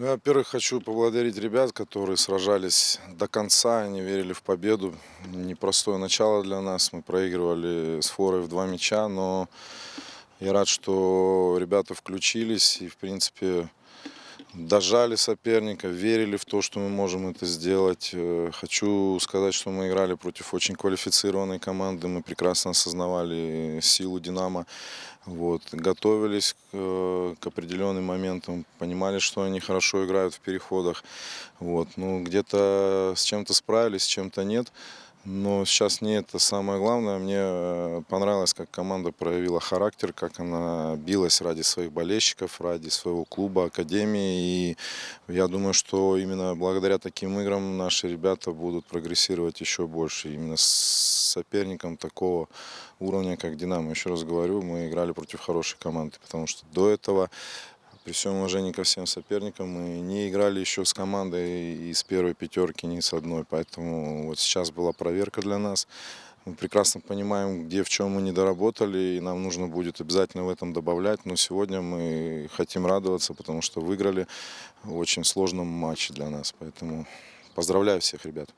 Ну, я, во-первых, хочу поблагодарить ребят, которые сражались до конца, они верили в победу. Непростое начало для нас, мы проигрывали с форой в два мяча, но я рад, что ребята включились и, в принципе, дожали соперника, верили в то, что мы можем это сделать. Э, хочу сказать, что мы играли против очень квалифицированной команды, мы прекрасно осознавали э, силу «Динамо». Вот. Готовились к, э, к определенным моментам, понимали, что они хорошо играют в переходах. Вот. Ну, где-то с чем-то справились, с чем-то нет. Но сейчас не это самое главное. Мне э, понравилось, как команда проявила характер, как она билась ради своих болельщиков, ради своего клуба, академии. И я думаю, что именно благодаря таким играм наши ребята будут прогрессировать еще больше. Именно с соперником такого уровня, как «Динамо». Еще раз говорю, мы играли против хорошей команды, потому что до этого при всем уважении ко всем соперникам, мы не играли еще с командой из первой пятерки, ни с одной. Поэтому вот сейчас была проверка для нас. Мы прекрасно понимаем, где в чем мы недоработали, и нам нужно будет обязательно в этом добавлять. Но сегодня мы хотим радоваться, потому что выиграли в очень сложном матче для нас. Поэтому поздравляю всех ребят.